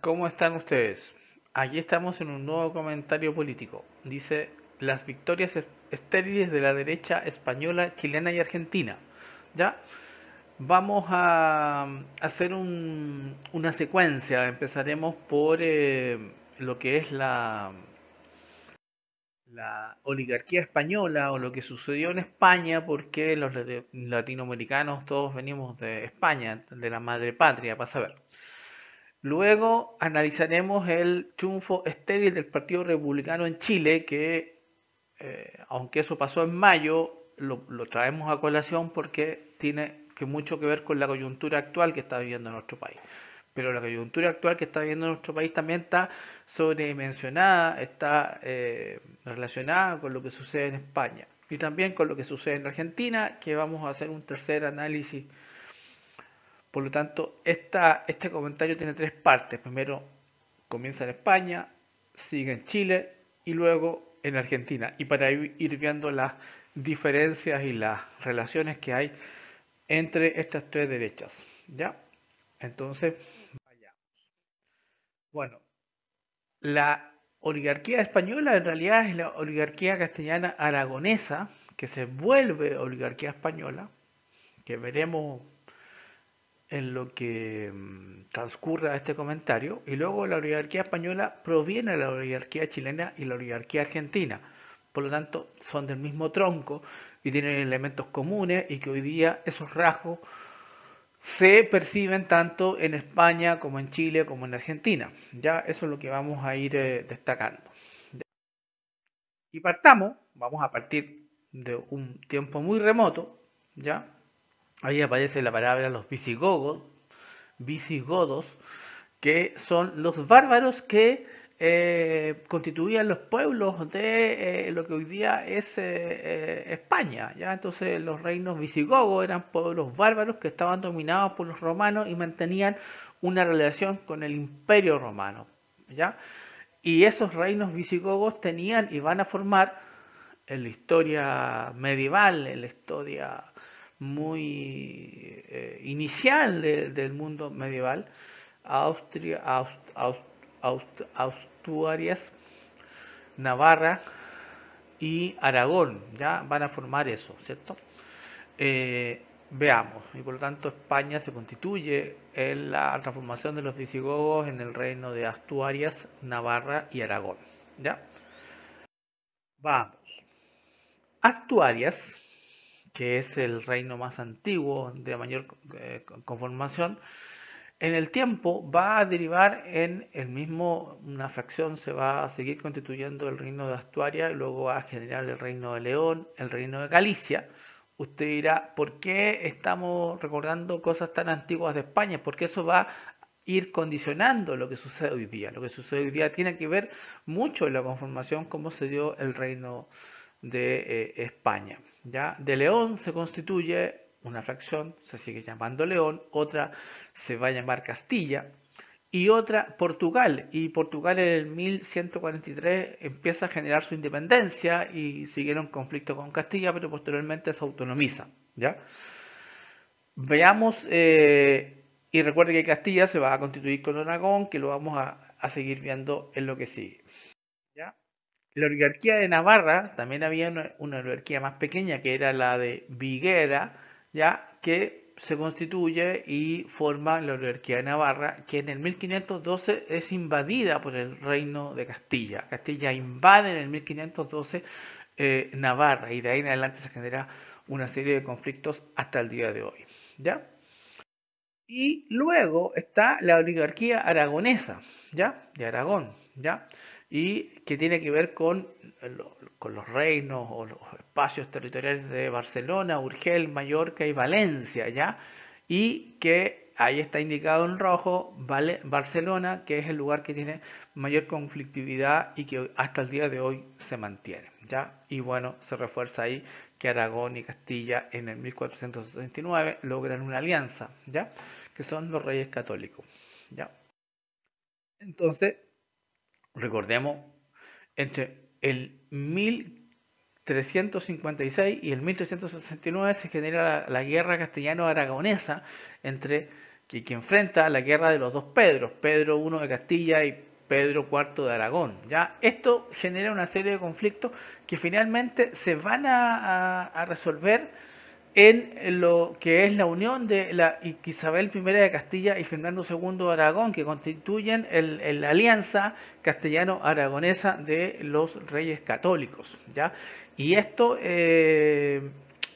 ¿cómo están ustedes? Aquí estamos en un nuevo comentario político. Dice, las victorias estériles de la derecha española, chilena y argentina. ¿Ya? Vamos a mm, hacer una secuencia. Empezaremos por eh, lo que es la, mm, la oligarquía española o lo que sucedió en España, porque los latinoamericanos todos venimos de España, de la madre patria, para saber. Luego analizaremos el triunfo estéril del Partido Republicano en Chile, que eh, aunque eso pasó en mayo, lo, traemos a colación porque tiene mucho que ver con la coyuntura actual que está viviendo nuestro país. Pero la coyuntura actual que está viviendo nuestro país también está sobredimensionada, está eh, relacionada con lo que sucede en España y también con lo que sucede en Argentina, que vamos a hacer un tercer análisis por lo tanto, este comentario tiene tres partes. Primero comienza en España, sigue en Chile y luego en Argentina. Y para ir viendo las diferencias y las relaciones que hay entre estas tres derechas. ¿Ya? Entonces, vayamos. Bueno, la oligarquía española en realidad es la oligarquía castellana aragonesa, que se vuelve oligarquía española, que veremos en lo que mm, transcurra este comentario y luego la oligarquía española proviene de la oligarquía chilena y la oligarquía argentina. Por lo tanto, son del mismo tronco y tienen elementos comunes y que hoy día esos rasgos se perciben tanto en España como en Chile como en Argentina. Ya eso es lo que vamos a ir eh, destacando. Y partamos, vamos a partir de un tiempo muy remoto, ¿ya? Ahí aparece la palabra los visigodos, visigodos que son los bárbaros que eh, constituían los pueblos de eh, lo que hoy día es eh, España. ¿ya? Entonces los reinos visigodos eran pueblos bárbaros que estaban dominados por los romanos y mantenían una relación con el imperio romano. ¿ya? Y esos reinos visigodos tenían y van a formar en la historia medieval, en la historia muy eh, inicial del mundo medieval, Austria, Aust, Navarra y Aragón, ya van a formar eso, ¿cierto? Eh, veamos, y por lo tanto España se constituye en la transformación de los visigodos en el reino de Astuarias, Navarra y Aragón, ¿ya? Vamos. Astuarias que es el reino más antiguo de mayor eh, conformación, en el tiempo va a derivar en el mismo, una fracción se va a seguir constituyendo el reino de Astuaria y luego va a generar el reino de León, el reino de Galicia. Usted dirá, ¿por qué estamos recordando cosas tan antiguas de España? Porque eso va a ir condicionando lo que sucede hoy día. Lo que sucede hoy día tiene que ver mucho en la conformación, cómo se dio el reino de eh, España. ¿ya? De León se constituye una fracción, se sigue llamando León, otra se va a llamar Castilla y otra Portugal. Y Portugal en el 1143 empieza a generar su independencia y siguieron conflicto con Castilla, pero posteriormente se autonomiza. ¿ya? Veamos, eh, y recuerde que Castilla se va a constituir con Aragón, que lo vamos a, a seguir viendo en lo que sigue. La oligarquía de Navarra, también había una, oligarquía más pequeña que era la de Viguera, ya que se constituye y forma la oligarquía de Navarra, que en el 1512 es invadida por el reino de Castilla. Castilla invade en el 1512 eh, Navarra y de ahí en adelante se genera una serie de conflictos hasta el día de hoy. ¿ya? Y luego está la oligarquía aragonesa, ¿ya? De Aragón, ¿ya? y que tiene que ver con, los reinos o los espacios territoriales de Barcelona, Urgel, Mallorca y Valencia, ¿ya? Y que ahí está indicado en rojo Barcelona, que es el lugar que tiene mayor conflictividad y que hasta el día de hoy se mantiene, ¿ya? Y bueno, se refuerza ahí que Aragón y Castilla en el 1469 logran una alianza, ¿ya? Que son los reyes católicos, ¿ya? Entonces, recordemos, entre el 1356 y el 1369 se genera la, guerra castellano-aragonesa entre que, enfrenta la guerra de los dos Pedros, Pedro I de Castilla y Pedro IV de Aragón. ¿ya? Esto genera una serie de conflictos que finalmente se van a resolver en lo que es la unión de la Isabel I de Castilla y Fernando II de Aragón, que constituyen la alianza castellano-aragonesa de los reyes católicos. ¿ya? Y esto eh,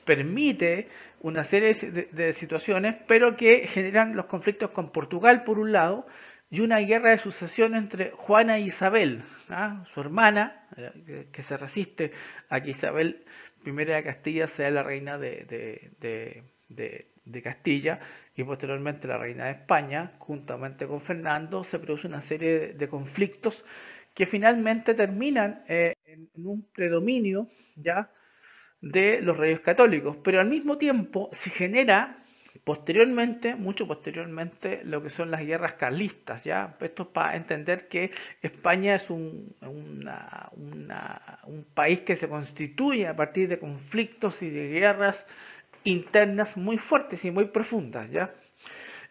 permite una serie de, situaciones, pero que generan los conflictos con Portugal, por un lado, y una guerra de sucesión entre Juana e Isabel, ¿ah? su hermana, eh, que se resiste a que Isabel primera de Castilla sea la reina de, Castilla y posteriormente la reina de España, juntamente con Fernando, se produce una serie de, conflictos que finalmente terminan eh, en, un predominio ya de los reyes católicos. Pero al mismo tiempo se genera Posteriormente, mucho posteriormente, lo que son las guerras carlistas, ¿ya? Esto es para entender que España es un, un país que se constituye a partir de conflictos y de guerras internas muy fuertes y muy profundas, ¿ya?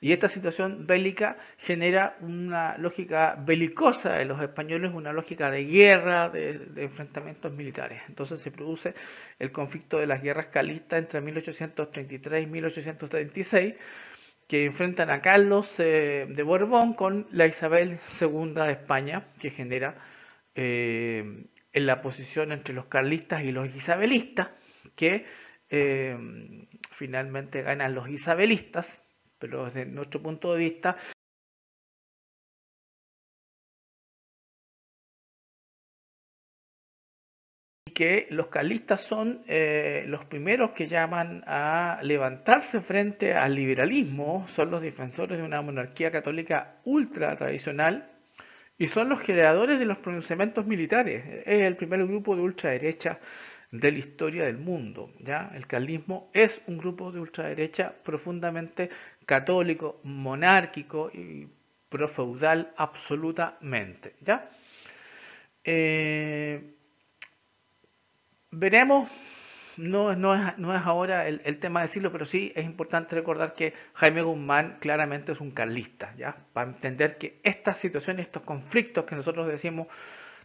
Y esta situación bélica genera una lógica belicosa de los españoles, una lógica de guerra, de, enfrentamientos militares. Entonces se produce el conflicto de las guerras carlistas entre 1833 y 1836 que enfrentan a Carlos eh, de Borbón con la Isabel II de España, que genera eh, en la posición entre los carlistas y los isabelistas, que eh, finalmente ganan los isabelistas pero desde nuestro punto de vista que los carlistas son eh, los primeros que llaman a levantarse frente al liberalismo, son los defensores de una monarquía católica ultra tradicional y son los creadores de los pronunciamientos militares. Es el primer grupo de ultraderecha de la historia del mundo. El carlismo es un grupo de ultraderecha profundamente católico, monárquico y profeudal absolutamente. ¿ya? Eh, veremos, no, es, ahora el, tema de decirlo, pero sí es importante recordar que Jaime Guzmán claramente es un carlista, ¿ya? para entender que estas situaciones, estos conflictos que nosotros decimos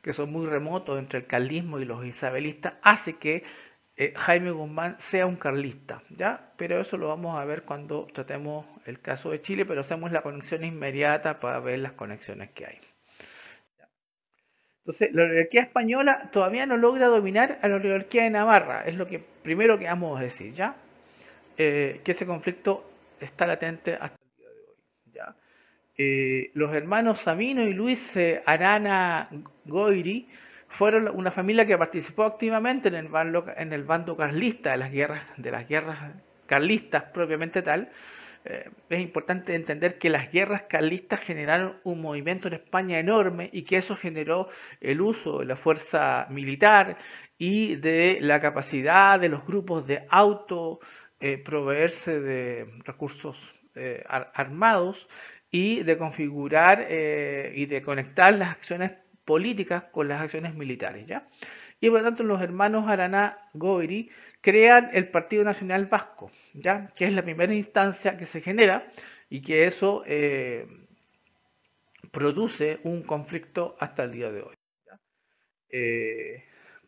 que son muy remotos entre el carlismo y los isabelistas, hace que eh, Jaime Guzmán sea un carlista, ¿ya? Pero eso lo vamos a ver cuando tratemos el caso de Chile, pero hacemos la conexión inmediata para ver las conexiones que hay. Entonces, la oligarquía española todavía no logra dominar a la oligarquía de Navarra, es lo que primero que vamos a decir, ¿ya? Eh, que ese conflicto está latente hasta el día de hoy, ¿ya? Eh, los hermanos Sabino y Luis Arana Goiri fueron una familia que participó activamente en el bando, en el bando carlista, de las guerras, de las guerras carlistas propiamente tal. Eh, es importante entender que las guerras carlistas generaron un movimiento en España enorme y que eso generó el uso de la fuerza militar y de la capacidad de los grupos de auto eh, proveerse de recursos eh, armados y de configurar y de conectar las acciones políticas con las acciones militares. ¿ya? Y por lo tanto los hermanos Araná Goiri crean el Partido Nacional Vasco, ¿ya? que es la primera instancia que se genera y que eso eh, produce un conflicto hasta el día de hoy. Eh,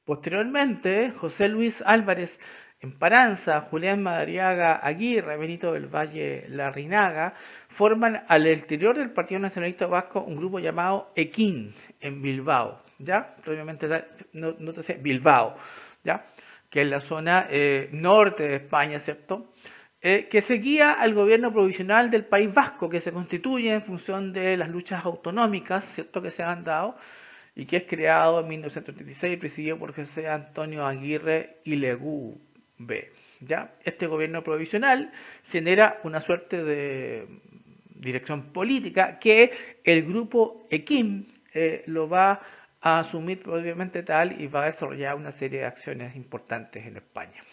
posteriormente, José Luis Álvarez en Paranza, Julián Madariaga Aguirre, Benito del Valle Larrinaga, forman al exterior del Partido Nacionalista Vasco un grupo llamado Equín en Bilbao, ¿ya? Previamente, no, te sé, Bilbao, ¿ya? Que es la zona eh, norte de España, ¿cierto? Eh, que seguía al gobierno provisional del País Vasco, que se constituye en función de las luchas autonómicas, ¿cierto? Que se han dado y que es creado en 1936 y presidido por José Antonio Aguirre y Legú. ¿ya? Este gobierno provisional genera una suerte de dirección política que el grupo EQUIM eh, lo va a asumir propiamente tal y va a desarrollar una serie de acciones importantes en España.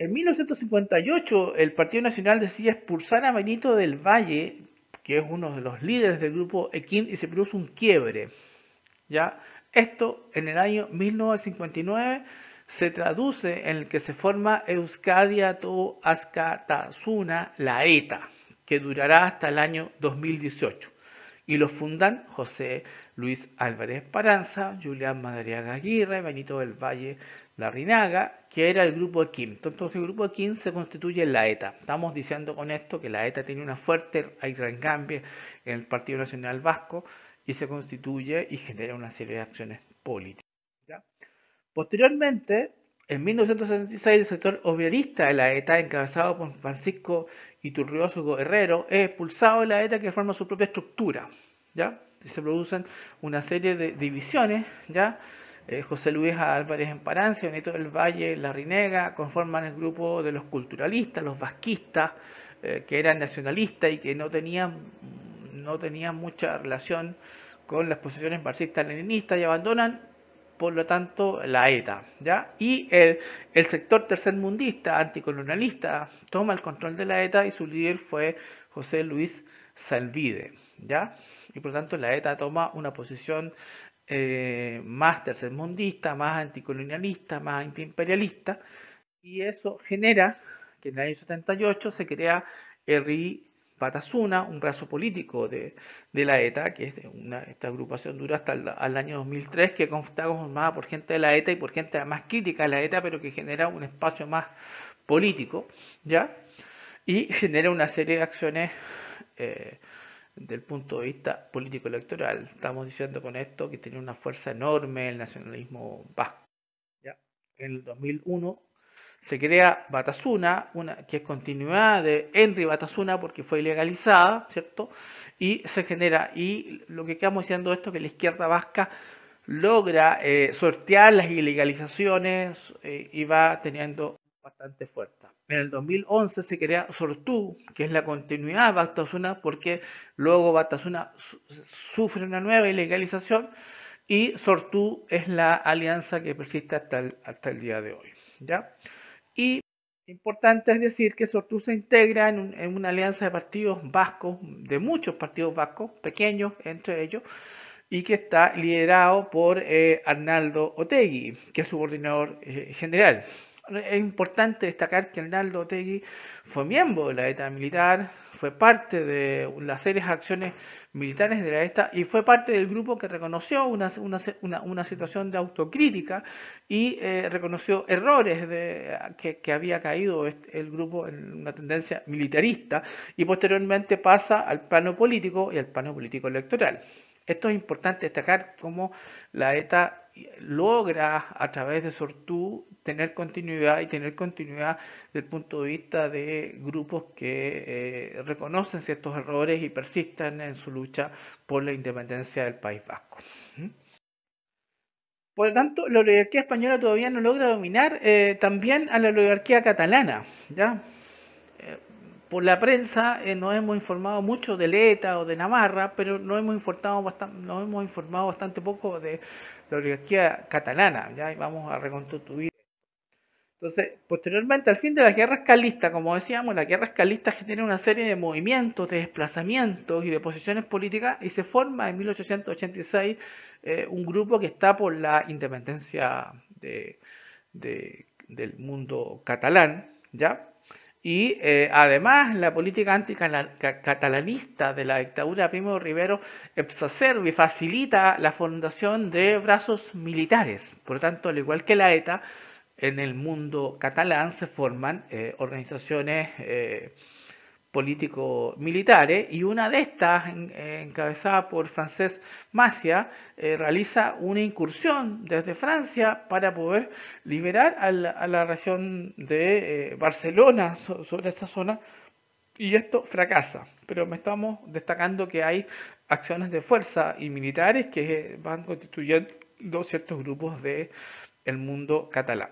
En 1958 el Partido Nacional decide expulsar a Benito del Valle, que es uno de los líderes del grupo EQUIM, y se produce un quiebre. ¿ya? Esto en el año 1959 se traduce en el que se forma Euskadiato Askatasuna la ETA, que durará hasta el año 2018. Y lo fundan José Luis Álvarez Paranza, Julián Madariaga Aguirre, Benito del Valle Larrinaga, que era el grupo de Entonces el grupo de se constituye en la ETA. Estamos diciendo con esto que la ETA tiene una fuerte cambio en el Partido Nacional Vasco y se constituye y genera una serie de acciones políticas. Posteriormente, en 1966, el sector obrerista de la ETA, encabezado por Francisco Iturrioso Herrero, es expulsado de la ETA que forma su propia estructura. ¿ya? se producen una serie de divisiones. ¿ya? Eh, José Luis Álvarez en Parancia, Benito del Valle, La Rinega, conforman el grupo de los culturalistas, los vasquistas, eh, que eran nacionalistas y que no tenían, no tenían mucha relación con las posiciones marxistas-leninistas y abandonan por lo tanto, la ETA. ¿ya? Y el, el sector tercermundista, anticolonialista, toma el control de la ETA y su líder fue José Luis Salvide. ¿ya? Y por lo tanto, la ETA toma una posición eh, más tercermundista, más anticolonialista, más antiimperialista, y eso genera que en el año 78 se crea el RI Patazuna, un brazo político de, la ETA, que es esta agrupación dura hasta el año 2003, que está conformada por gente de la ETA y por gente más crítica a la ETA, pero que genera un espacio más político, ¿ya? Y genera una serie de acciones eh, del punto de vista político-electoral. Estamos diciendo con esto que tiene una fuerza enorme el nacionalismo vasco. ¿ya? En el 2001 se crea Batasuna, una, que es continuidad de Henry Batasuna porque fue ilegalizada, ¿cierto? Y se genera, y lo que quedamos diciendo esto, que la izquierda vasca logra eh, sortear las ilegalizaciones eh, y va teniendo bastante fuerza. En el 2011 se crea Sortú, que es la continuidad de Batasuna, porque luego Batasuna sufre una nueva ilegalización y Sortú es la alianza que persiste hasta el, hasta el día de hoy. ¿ya? Y importante es decir que Sortu se integra en, una alianza de partidos vascos, de muchos partidos vascos, pequeños entre ellos, y que está liderado por eh, Arnaldo Otegui, que es su coordinador eh, general. Es importante destacar que Arnaldo Otegui fue miembro de la ETA militar, fue parte de las series acciones militares de la ETA y fue parte del grupo que reconoció una, situación de autocrítica y eh, reconoció errores de, que, que, había caído el grupo en una tendencia militarista y posteriormente pasa al plano político y al plano político electoral. Esto es importante destacar como la ETA logra a través de Sortu tener continuidad y tener continuidad desde punto de vista de grupos que eh, reconocen ciertos errores y persistan en su lucha por la independencia del País Vasco. ¿Mm? Por lo tanto, la oligarquía española todavía no logra dominar eh, también a la oligarquía catalana. ¿ya? Eh, por la prensa no nos hemos informado mucho de Leta o de Navarra, pero no hemos, informado bastante, nos hemos informado bastante poco de la oligarquía catalana, ya y vamos a reconstituir. Entonces, posteriormente, al fin de las guerras Escalista, como decíamos, las guerras que generan una serie de movimientos, de desplazamientos y de posiciones políticas, y se forma en 1886 eh, un grupo que está por la independencia del mundo catalán, ¿ya? Y eh, además, la política anticatalanista de la dictadura Primo Rivero exacerba y facilita la fundación de brazos militares. Por lo tanto, al igual que la ETA, en el mundo catalán se forman eh, organizaciones. Eh, político-militares eh, y una de estas, eh, encabezada por Francés Macia, eh, realiza una incursión desde Francia para poder liberar a la, región de Barcelona sobre esa zona y esto fracasa. Pero me estamos destacando que hay acciones de fuerza y militares que van constituyendo ciertos grupos del mundo catalán.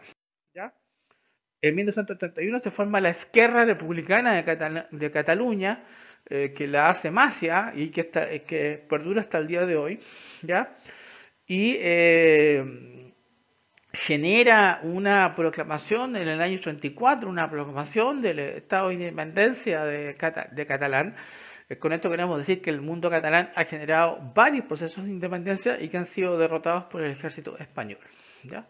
¿Ya? en 1931 se forma la Esquerra Republicana de, Cataluña, eh, que la hace Masia y eh, que, perdura hasta el día de hoy, ¿ya? Y eh, genera una proclamación en el año 34, una proclamación del Estado de Independencia de, de Catalán. Con esto queremos decir que el mundo catalán ha generado varios procesos de independencia y que han sido derrotados por el ejército español. ¿ya?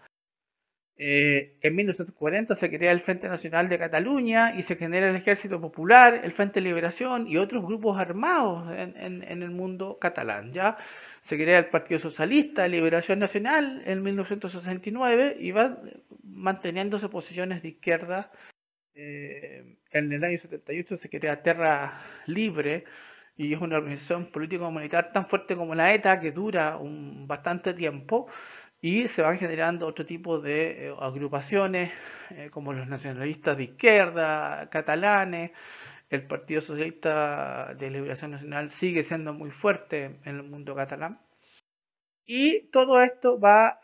Eh, en 1940 se crea el Frente Nacional de Cataluña y se genera el Ejército Popular, el Frente de Liberación y otros grupos armados en, el mundo catalán. ¿ya? Se crea el Partido Socialista, Liberación Nacional en 1969 y va manteniéndose posiciones de izquierda. Eh, en el año 78 se crea Terra Libre y es una organización político-militar tan fuerte como la ETA que dura un bastante tiempo y se van generando otro tipo de eh, agrupaciones eh, como los nacionalistas de izquierda, catalanes, el Partido Socialista de Liberación Nacional sigue siendo muy fuerte en el mundo catalán. Y todo esto va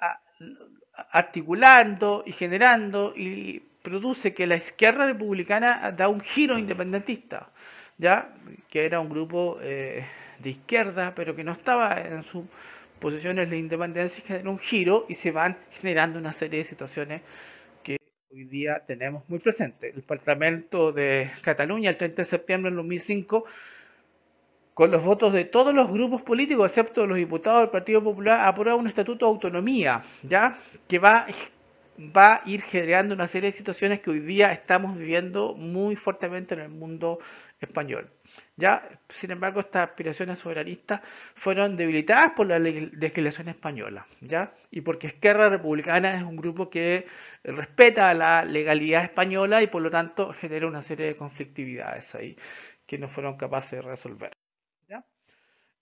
articulando y generando y produce que la izquierda republicana da un giro independentista, ya que era un grupo eh, de izquierda, pero que no estaba en su posiciones de la independencia generan un giro y se van generando una serie de situaciones que hoy día tenemos muy presente. El Parlamento de Cataluña, el 30 de septiembre del 2005, con los votos de todos los grupos políticos, excepto los diputados del Partido Popular, aprueba un estatuto de autonomía, ¿ya? que va, va a ir generando una serie de situaciones que hoy día estamos viviendo muy fuertemente en el mundo español. Sin embargo, estas aspiraciones soberanistas fueron debilitadas por la legislación española, ¿ya? Y porque Esquerra Republicana es un grupo que respeta la legalidad española y por lo tanto genera una serie de conflictividades ahí que no fueron capaces de resolver.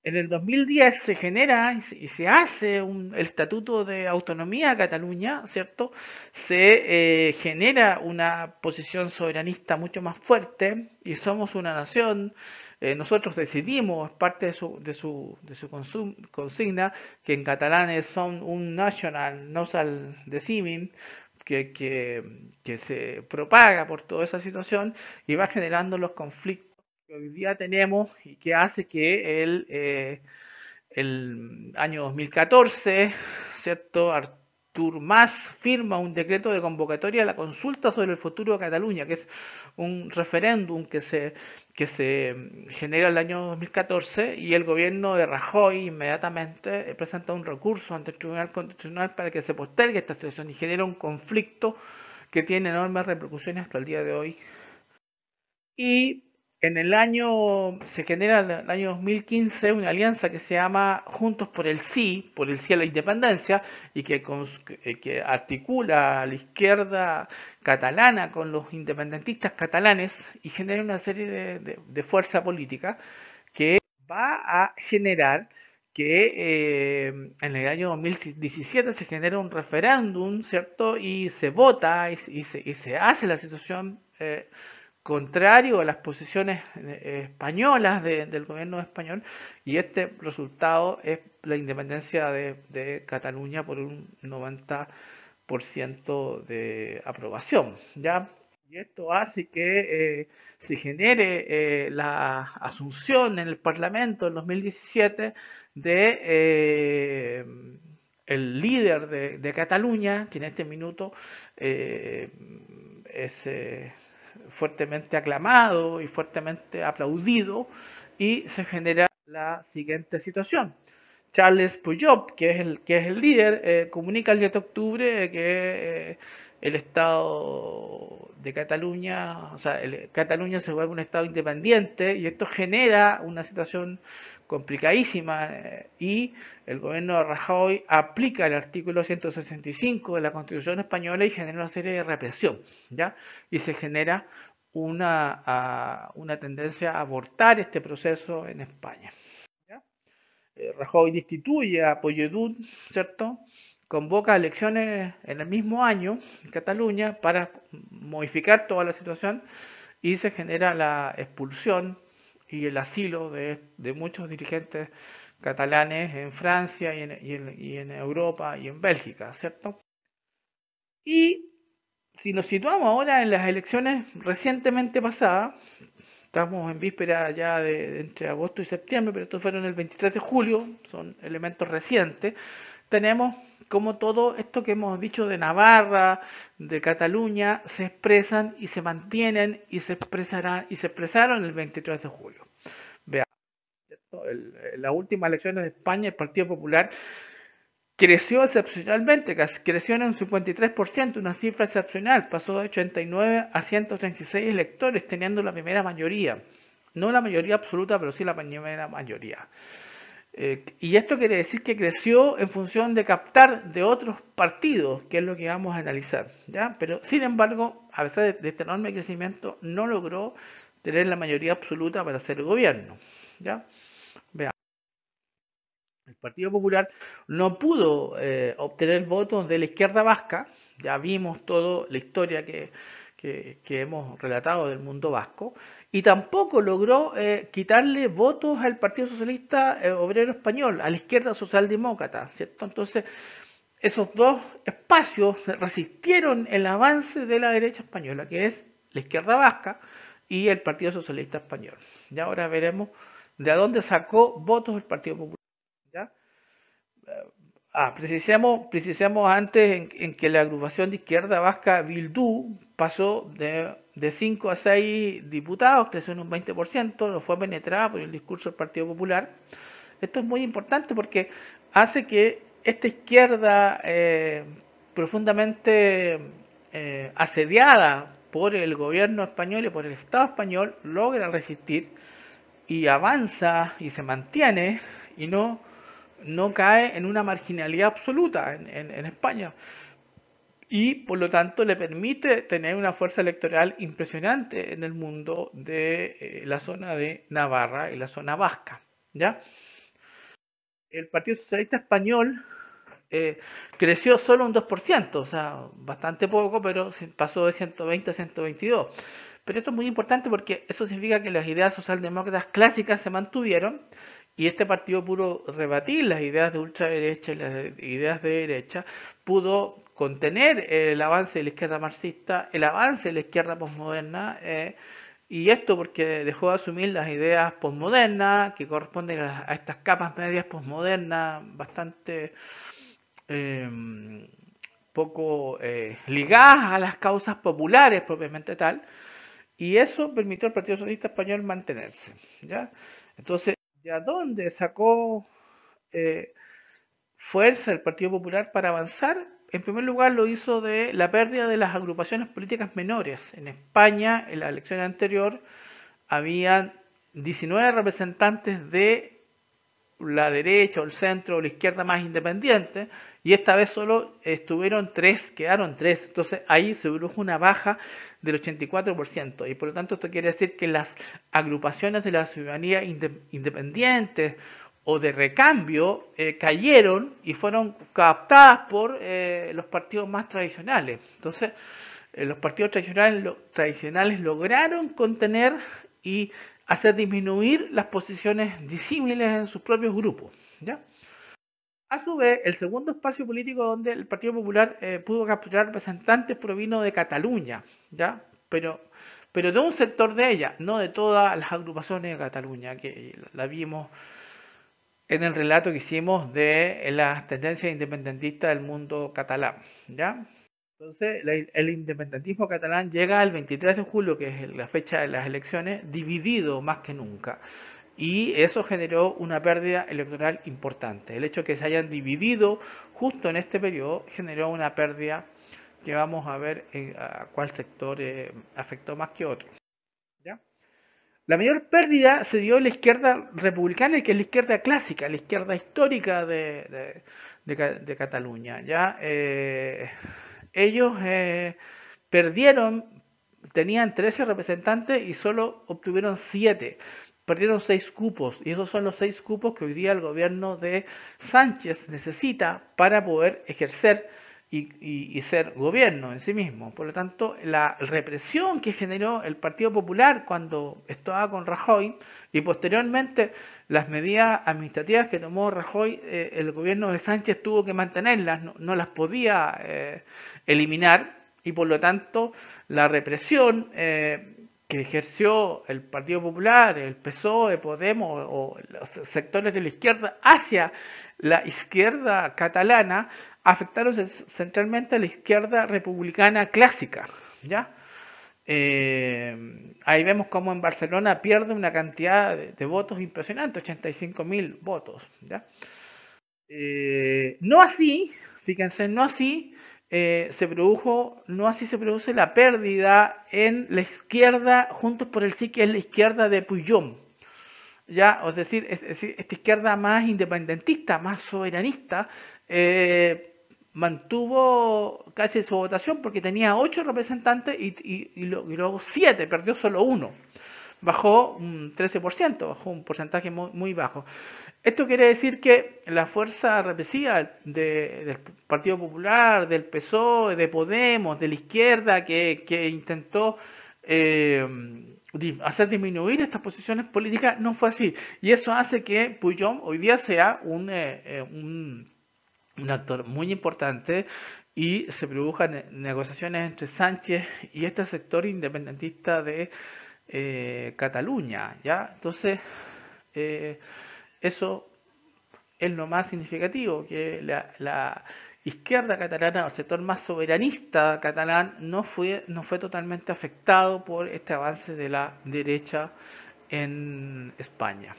En el 2010 se genera y se hace un, el Estatuto de Autonomía a Cataluña, ¿cierto? Se eh, genera una posición soberanista mucho más fuerte y somos una nación. Eh, nosotros decidimos, parte de su, de su, consigna, que en catalán es son un national, no sal de que, que se propaga por toda esa situación y va generando los conflictos que hoy día tenemos y que hace que el, eh, el año 2014, ¿cierto? Artur Mas firma un decreto de convocatoria a la consulta sobre el futuro de Cataluña, que es un referéndum que se, que se genera el año 2014 y el gobierno de Rajoy inmediatamente eh, presenta un recurso ante el Tribunal Constitucional para que se postergue esta situación y genera un conflicto que tiene enormes repercusiones hasta el día de hoy. Y en el año, se genera el año 2015 una alianza que se llama Juntos por el Sí, por el Sí a la Independencia, y que, eh, articula a la izquierda catalana con los independentistas catalanes y genera una serie de, de, fuerza política que va a generar que eh, en el año 2017 se genera un referéndum, ¿cierto? Y se vota y, se, y se, hace la situación. Eh, contrario a las posiciones eh, españolas del gobierno español y este resultado es la independencia de, Cataluña por un 90% de aprobación. ¿ya? Y esto hace que eh, se genere eh, la asunción en el Parlamento en 2017 de... el líder de, Cataluña, que en este minuto es fuertemente aclamado y fuertemente aplaudido y se genera la siguiente situación. Charles Puyop, que es el, que es el líder, eh, comunica el 10 de octubre que eh, el Estado de Cataluña, o sea, Cataluña se vuelve un Estado independiente y esto genera una situación complicadísima eh, y el gobierno de Rajoy aplica el artículo 165 de la Constitución española y genera una serie de represión, ¿ya? Y se genera una, una tendencia a abortar este proceso en España. Eh, Rajoy destituye a Poyedud, ¿cierto? Convoca elecciones en el mismo año en Cataluña para modificar toda la situación y se genera la expulsión y el asilo de, muchos dirigentes catalanes en Francia y en, Europa y en Bélgica, ¿cierto? Y si nos situamos ahora en las elecciones recientemente pasadas, estamos en víspera ya de entre agosto y septiembre, pero estos fueron el 23 de julio, son elementos recientes, tenemos cómo todo esto que hemos dicho de Navarra, de Cataluña, se expresan y se mantienen y se expresará y se expresaron el 23 de julio. Veamos, en eh, las últimas elecciones de España, el Partido Popular creció excepcionalmente, creció en un 53%, una cifra excepcional, pasó de 89 a 136 electores, teniendo la primera mayoría. No la mayoría absoluta, pero sí la primera mayoría. Eh, y esto quiere decir que creció en función de captar de otros partidos, que es lo que vamos a analizar. Pero sin embargo, a pesar de, este enorme crecimiento, no logró tener la mayoría absoluta para hacer gobierno. El Partido Popular no pudo eh, obtener votos de la izquierda vasca. Ya vimos toda la historia que, que, hemos relatado del mundo vasco, y tampoco logró eh, quitarle votos al Partido Socialista eh, Obrero Español, a la izquierda socialdemócrata, ¿cierto? Entonces, esos dos espacios resistieron el avance de la derecha española, que es la izquierda vasca y el Partido Socialista Español. y ahora veremos de dónde sacó votos el Partido Popular. Ah, precisemos, antes en, que la agrupación de izquierda vasca Bildu pasó de, de 5 a 6 diputados, creció en un 20%, no fue penetrada por el discurso del Partido Popular. Esto es muy importante porque hace que esta izquierda eh, profundamente eh, asediada por el gobierno español y por el Estado español logra resistir y avanza y se mantiene y no no cae en una marginalidad absoluta en, España y por lo tanto le permite tener una fuerza electoral impresionante en el mundo de eh, la zona de Navarra y la zona vasca. ¿ya? El Partido Socialista Español eh, creció solo un 2%, o sea, bastante poco, pero pasó de 120 a 122. Pero esto es muy importante porque eso significa que las ideas socialdemócratas clásicas se mantuvieron y este partido pudo rebatir las ideas de ultraderecha y las ideas de derecha, pudo contener el avance de la izquierda marxista, el avance de la izquierda posmoderna. Eh, y esto porque dejó de asumir las ideas posmodernas que corresponden a, estas capas medias posmodernas bastante em, poco eh, ligadas a las causas populares propiamente tal. Y eso permitió al Partido Socialista Español mantenerse. ¿ya? Entonces, de dónde sacó eh, fuerza el Partido Popular para avanzar, en primer lugar lo hizo de la pérdida de las agrupaciones políticas menores. En España, en la elección anterior, habían 19 representantes de la derecha o el centro o la izquierda más independiente, y esta vez solo estuvieron tres, quedaron tres. Entonces ahí se produjo una baja del 84%, y por lo tanto esto quiere decir que las agrupaciones de la ciudadanía independientes o de recambio eh, cayeron y fueron captadas por eh, los partidos más tradicionales. Entonces, eh, los partidos tradicionales, tradicionales lograron contener y hacer disminuir las posiciones disímiles en sus propios grupos. ¿ya? A su vez, el segundo espacio político donde el Partido Popular eh, pudo capturar representantes provino de Cataluña, ¿ya? Pero, pero de un sector de ella, no de todas las agrupaciones de Cataluña, que la vimos en el relato que hicimos de las tendencias independentistas del mundo catalán. ¿ya? Entonces, el independentismo catalán llega el 23 de julio, que es la fecha de las elecciones, dividido más que nunca. Y eso generó una pérdida electoral importante. El hecho de que se hayan dividido justo en este periodo generó una pérdida que vamos a ver a cuál sector eh, afectó más que otro. ¿Ya? La mayor pérdida se dio en la izquierda republicana, que es la izquierda clásica, la izquierda histórica de, de Cataluña. ¿ya? Eh, ellos eh, perdieron, tenían 13 representantes y solo obtuvieron 7. Perdieron 6 cupos y esos son los 6 cupos que hoy día el gobierno de Sánchez necesita para poder ejercer y, ser gobierno en sí mismo. Por lo tanto, la represión que generó el Partido Popular cuando estaba con Rajoy y posteriormente las medidas administrativas que tomó Rajoy, eh, el gobierno de Sánchez tuvo que mantenerlas, no, las podía eh, eliminar y por lo tanto la represión eh, que ejerció el Partido Popular, el PSOE, Podemos o los sectores de la izquierda hacia la izquierda catalana afectaron centralmente a la izquierda republicana clásica. ¿ya? Eh, ahí vemos cómo en Barcelona pierde una cantidad de, votos impresionante, 85 mil votos. ¿ya? Eh, no así, fíjense, no así eh, se produjo, no así se produce la pérdida en la izquierda, juntos por el sí, que es la izquierda de Puyón. Ya, es decir, esta izquierda más independentista, más soberanista, mantuvo casi su votación porque tenía ocho representantes y, luego siete, perdió solo uno. Bajó un 13%, bajó un porcentaje muy, bajo. Esto quiere decir que la fuerza represiva del Partido Popular, del PSOE, de Podemos, de la izquierda, que, intentó eh, hacer disminuir estas posiciones políticas, no fue así. Y eso hace que Puyol hoy día sea un eh, eh, un actor muy importante y se produjan negociaciones entre Sánchez y este sector independentista de eh, Cataluña. ¿ya? Entonces, eh, eso es lo más significativo, que la, izquierda catalana, el sector más soberanista catalán, no fue, no fue totalmente afectado por este avance de la derecha en España.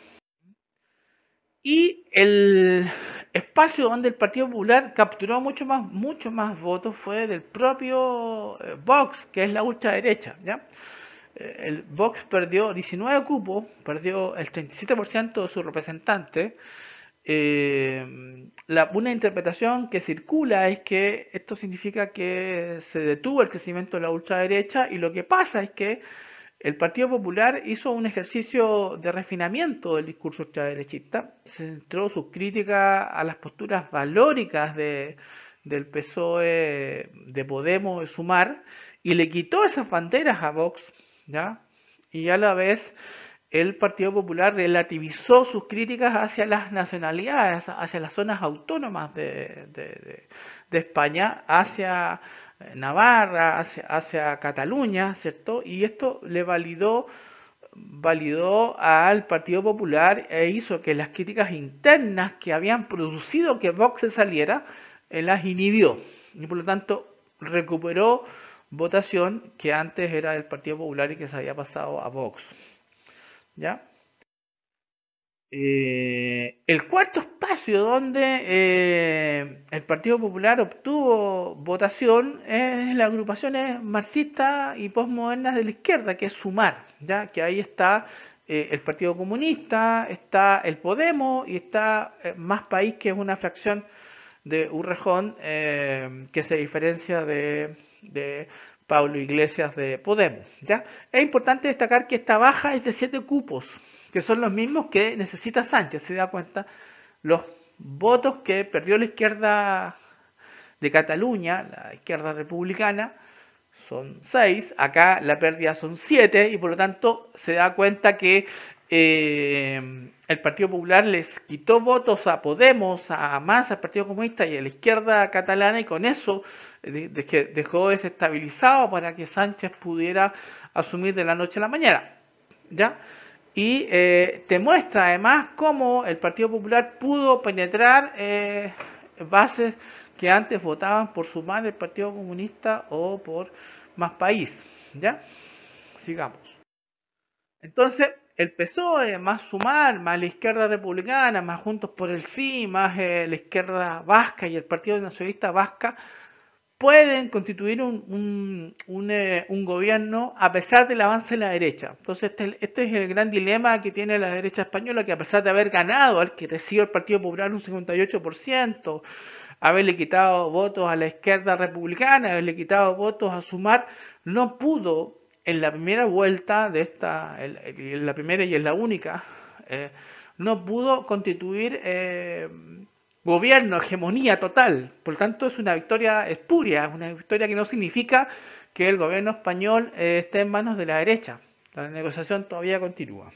Y el espacio donde el Partido Popular capturó mucho más, mucho más votos fue del propio eh, Vox, que es la ultraderecha. Eh, el Vox perdió 19 cupos, perdió el 37% de su representante. Eh, una interpretación que circula es que esto significa que se detuvo el crecimiento de la ultraderecha y lo que pasa es que el Partido Popular hizo un ejercicio de refinamiento del discurso ultraderechista, centró sus críticas a las posturas valóricas del PSOE, de Podemos, de Sumar, y le quitó esas banderas a Vox, y a la vez el Partido Popular relativizó sus críticas hacia las nacionalidades, hacia las zonas autónomas de España, hacia, eh, Navarra, hacia, Cataluña, ¿cierto? Y esto le validó validó al Partido Popular e hizo que las críticas internas que habían producido que Vox se saliera, eh, las inhibió. Y por lo tanto recuperó votación que antes era del Partido Popular y que se había pasado a Vox. ¿Ya? Eh, el cuarto espacio donde eh, el Partido Popular obtuvo votación es las agrupaciones marxistas y posmodernas de la izquierda, que es Sumar, ya que ahí está eh, el Partido Comunista, está el Podemos y está Más País, que es una fracción de Urrejón que se diferencia de, de Pablo Iglesias de Podemos. ¿ya? Es importante destacar que esta baja es de siete cupos que son los mismos que necesita Sánchez, se da cuenta, los votos que perdió la izquierda de Cataluña, la izquierda republicana, son seis, acá la pérdida son siete, y por lo tanto se da cuenta que eh, el Partido Popular les quitó votos a Podemos, a Más, al Partido Comunista y a la izquierda catalana, y con eso eh, dejó desestabilizado para que Sánchez pudiera asumir de la noche a la mañana. ¿Ya? y eh, te muestra además cómo el Partido Popular pudo penetrar eh, bases que antes votaban por sumar el Partido Comunista o por más país. ¿Ya? Sigamos. Entonces, el PSOE, más Sumar, más la izquierda republicana, más Juntos por el Sí, más eh, la izquierda vasca y el Partido Nacionalista Vasca, pueden constituir eh, un, gobierno a pesar del avance de la derecha. Entonces, este, este, es el gran dilema que tiene la derecha española, que a pesar de haber ganado, al que recibió el Partido Popular un 58%, haberle quitado votos a la izquierda republicana, haberle quitado votos a Sumar, no pudo en la primera vuelta de esta, en la primera y en la única, eh, no pudo constituir... Eh, gobierno, hegemonía total. Por tanto, es una victoria espuria, una victoria que no significa que el gobierno español eh, esté en manos de la derecha. La negociación todavía continúa.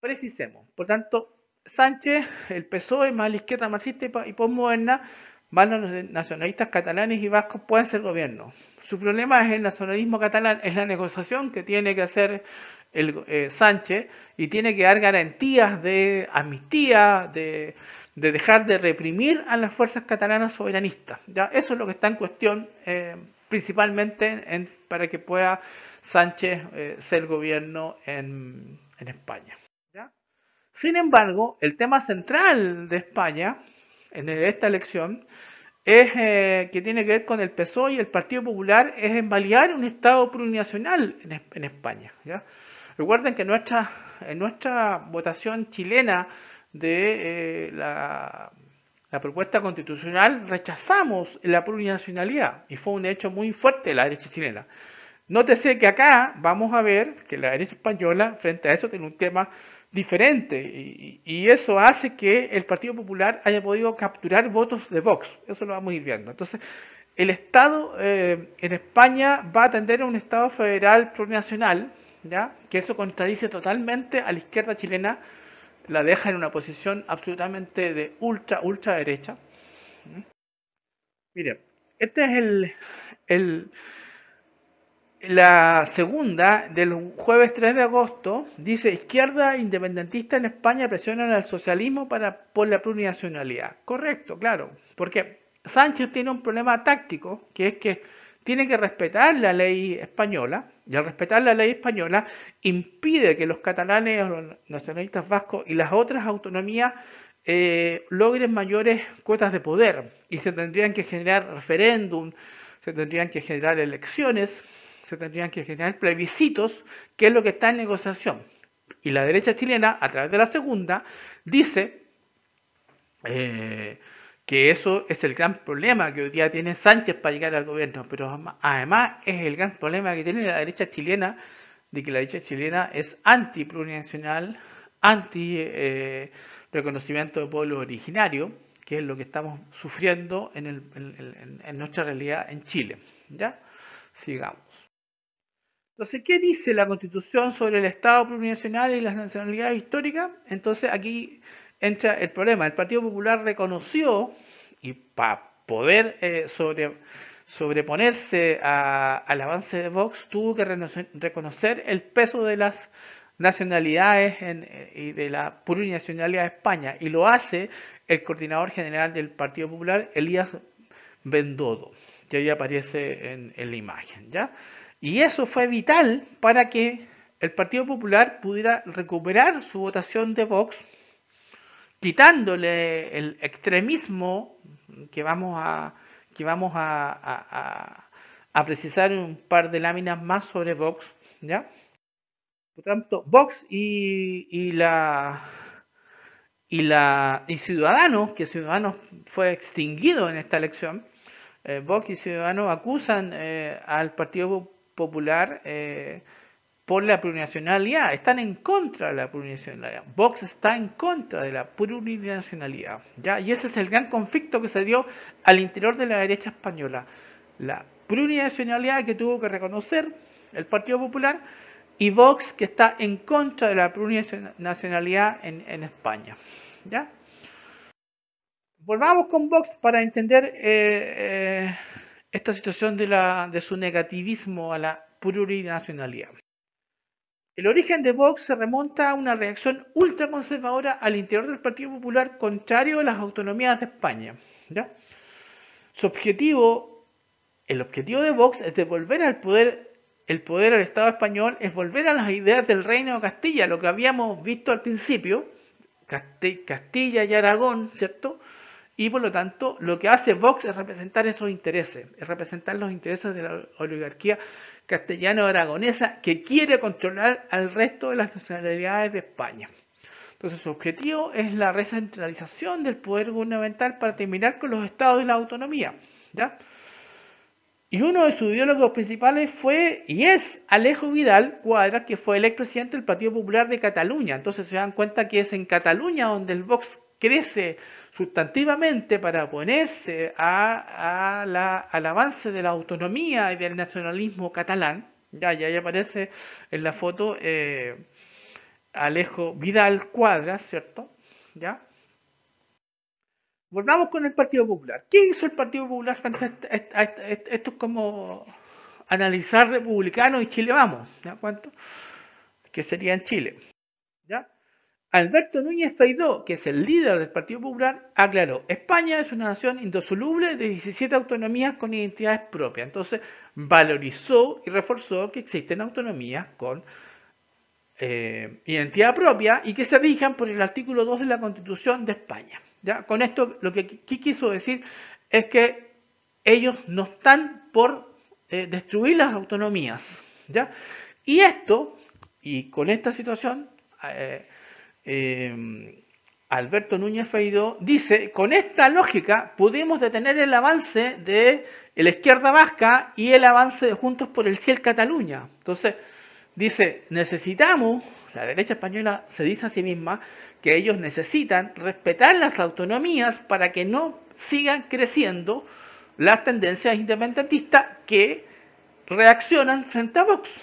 Precisemos, por tanto, Sánchez, el PSOE, más la izquierda marxista y postmoderna, más los nacionalistas catalanes y vascos pueden ser gobierno. Su problema es el nacionalismo catalán, es la negociación que tiene que hacer el, eh, Sánchez y tiene que dar garantías de amnistía, de de dejar de reprimir a las fuerzas catalanas soberanistas. ¿ya? Eso es lo que está en cuestión, eh, principalmente para que pueda Sánchez eh, ser gobierno en, España. Sin embargo, el tema central de España en esta elección es eh, que tiene que ver con el PSOE y el Partido Popular es envaliar un Estado plurinacional en, España. Recuerden que nuestra, en nuestra votación chilena de eh, la, propuesta constitucional, rechazamos la plurinacionalidad y fue un hecho muy fuerte de la derecha chilena. Nótese que acá vamos a ver que la derecha española frente a eso tiene un tema diferente y, eso hace que el Partido Popular haya podido capturar votos de Vox. Eso lo vamos a ir viendo. Entonces, el Estado eh, en España va a atender a un Estado federal plurinacional, ¿ya? que eso contradice totalmente a la izquierda chilena la deja en una posición absolutamente de ultra, ultra derecha. Mire, esta es el, la segunda del jueves 3 de agosto. Dice, izquierda independentista en España presionan al socialismo para, por la plurinacionalidad. Correcto, claro. Porque Sánchez tiene un problema táctico, que es que tiene que respetar la ley española y al respetar la ley española impide que los catalanes los nacionalistas vascos y las otras autonomías eh, logren mayores cuotas de poder y se tendrían que generar referéndum, se tendrían que generar elecciones, se tendrían que generar plebiscitos, que es lo que está en negociación. Y la derecha chilena, a través de la segunda, dice... Eh, que eso es el gran problema que hoy día tiene Sánchez para llegar al gobierno, pero además es el gran problema que tiene la derecha chilena, de que la derecha chilena es anti-plurinacional, anti-reconocimiento eh, de pueblo originario, que es lo que estamos sufriendo en, en nuestra realidad en Chile. ¿Ya? Sigamos. Entonces, ¿qué dice la Constitución sobre el Estado plurinacional y las nacionalidades históricas? Entonces, aquí entra el problema. El Partido Popular reconoció, y para poder eh, sobreponerse a, al avance de Vox, tuvo que reconocer el peso de las nacionalidades eh, y de la plurinacionalidad de España. Y lo hace el coordinador general del Partido Popular, Elías Bendodo, que ahí aparece en, la imagen. ¿ya? Y eso fue vital para que el Partido Popular pudiera recuperar su votación de Vox quitándole el extremismo que vamos a, que vamos a, precisar un par de láminas más sobre Vox, ¿ya? Por tanto, Vox y, la y la y Ciudadanos, que Ciudadanos fue extinguido en esta elección, eh, Vox y Ciudadanos acusan eh, al Partido Popular eh, por la plurinacionalidad, están en contra de la plurinacionalidad. Vox está en contra de la plurinacionalidad. ¿ya? Y ese es el gran conflicto que se dio al interior de la derecha española. La plurinacionalidad que tuvo que reconocer el Partido Popular y Vox que está en contra de la plurinacionalidad en, España. Volvamos con Vox para entender eh, eh, esta situación de su negativismo a la plurinacionalidad. El origen de Vox se remonta a una reacción ultraconservadora al interior del Partido Popular contrario a las autonomías de España. Su objetivo, el objetivo de Vox es devolver al poder el poder al Estado español, es volver a las ideas del Reino de Castilla, lo que habíamos visto al principio, Castilla y Aragón, ¿cierto? Y por lo tanto, lo que hace Vox es representar esos intereses, es representar los intereses de la oligarquía castellano-aragonesa que quiere controlar al resto de las nacionalidades de España. Entonces su objetivo es la recentralización del poder gubernamental para terminar con los estados y la autonomía. Y uno de sus ideólogos principales fue y es Alejo Vidal Cuadra, que fue el presidente del Partido Popular de Cataluña. Entonces se dan cuenta que es en Cataluña donde el Vox crece sustantivamente para oponerse a, al avance de la autonomía y del nacionalismo catalán. Ya, ya, aparece en la foto eh, Alejo Vidal Cuadras, ¿cierto? ¿Ya? Volvamos con el Partido Popular. ¿Qué hizo el Partido Popular frente a, este, este, este, esto? Es como analizar republicanos y Chile vamos, ¿ya cuánto? Que sería en Chile. Alberto Núñez Feidó, que es el líder del Partido Popular, aclaró, España es una nación indosoluble de 17 autonomías con identidades propias. Entonces, valorizó y reforzó que existen autonomías con eh, identidad propia y que se rijan por el artículo 2 de la Constitución de España. ¿Ya? Con esto lo que, quiso decir es que ellos no están por eh, destruir las autonomías. ¿ya? Y esto, y con esta situación, eh, eh, Alberto Núñez Feido, dice, con esta lógica pudimos detener el avance de la izquierda vasca y el avance de Juntos por el Cielo Cataluña. Entonces, dice, necesitamos, la derecha española se dice a sí misma, que ellos necesitan respetar las autonomías para que no sigan creciendo las tendencias independentistas que reaccionan frente a Vox.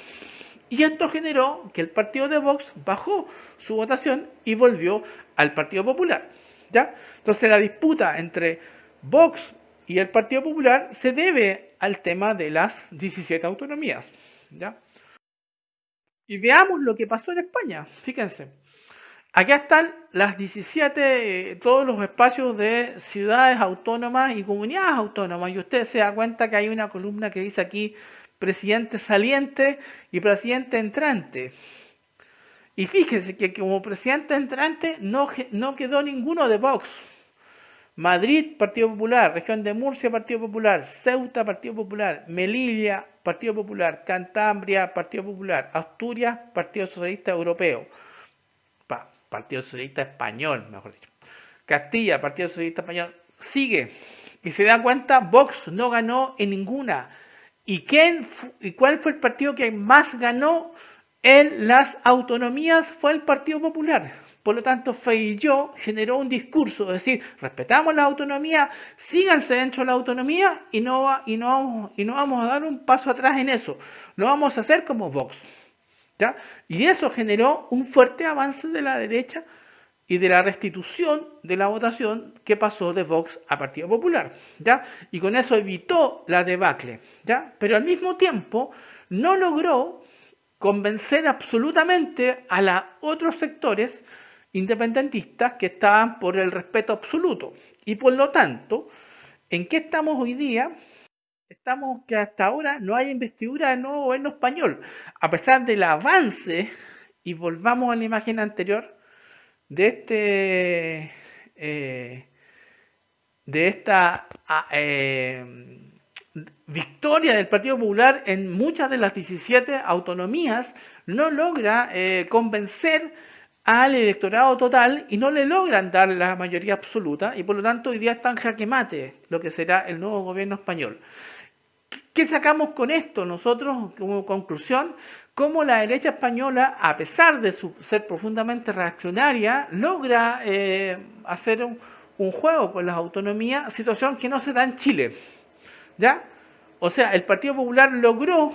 Y esto generó que el partido de Vox bajó su votación y volvió al Partido Popular. ¿ya? Entonces la disputa entre Vox y el Partido Popular se debe al tema de las 17 autonomías. Y veamos lo que pasó en España. Fíjense. Acá están las 17, eh, todos los espacios de ciudades autónomas y comunidades autónomas. Y usted se da cuenta que hay una columna que dice aquí presidente saliente y presidente entrante. Y fíjese que como presidente entrante no, no quedó ninguno de Vox. Madrid, Partido Popular, Región de Murcia, Partido Popular, Ceuta, Partido Popular, Melilla, Partido Popular, Cantabria, Partido Popular, Asturias, Partido Socialista Europeo, Partido Socialista Español, mejor dicho, Castilla, Partido Socialista Español, sigue. Y se dan cuenta, Vox no ganó en ninguna. ¿Y, quién, ¿Y cuál fue el partido que más ganó en las autonomías? Fue el Partido Popular. Por lo tanto, yo generó un discurso, es decir, respetamos la autonomía, síganse dentro de la autonomía y no, va, y no, vamos, y no vamos a dar un paso atrás en eso. Lo vamos a hacer como Vox. Y eso generó un fuerte avance de la derecha y de la restitución de la votación que pasó de Vox a Partido Popular, ¿ya? Y con eso evitó la debacle, ¿ya? Pero al mismo tiempo no logró convencer absolutamente a los otros sectores independentistas que estaban por el respeto absoluto. Y por lo tanto, ¿en qué estamos hoy día? Estamos que hasta ahora no hay investidura no nuevo gobierno español, a pesar del avance, y volvamos a la imagen anterior, de este eh, de esta ah, eh, victoria del Partido Popular en muchas de las 17 autonomías no logra eh, convencer al electorado total y no le logran dar la mayoría absoluta y por lo tanto hoy día están jaque mate lo que será el nuevo gobierno español. ¿Qué sacamos con esto nosotros como conclusión? cómo la derecha española, a pesar de ser profundamente reaccionaria, logra eh, hacer un, juego con las autonomías, situación que no se da en Chile. ¿Ya? O sea, el Partido Popular logró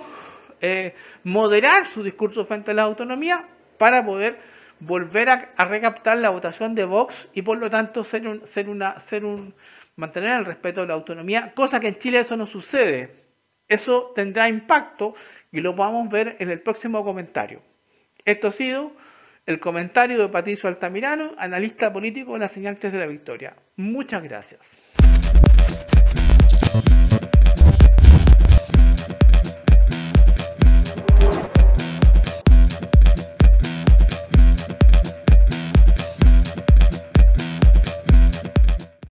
eh, moderar su discurso frente a la autonomía para poder volver a, recaptar la votación de Vox y por lo tanto ser ser una, ser un, mantener el respeto de la autonomía, cosa que en Chile eso no sucede. Eso tendrá impacto y lo podamos ver en el próximo comentario. Esto ha sido el comentario de Patricio Altamirano, analista político de las señales de la victoria. Muchas gracias.